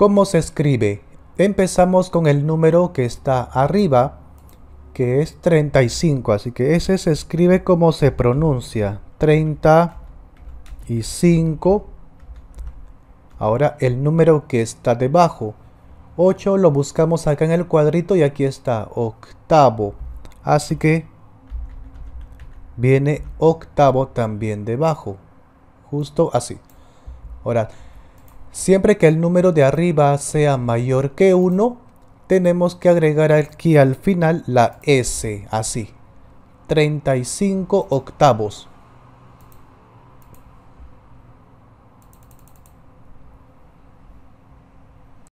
¿Cómo se escribe? Empezamos con el número que está arriba, que es 35, así que ese se escribe como se pronuncia, y 35. Ahora el número que está debajo, 8 lo buscamos acá en el cuadrito y aquí está, octavo. Así que viene octavo también debajo, justo así. Ahora, Siempre que el número de arriba sea mayor que 1, tenemos que agregar aquí al final la S, así. 35 octavos.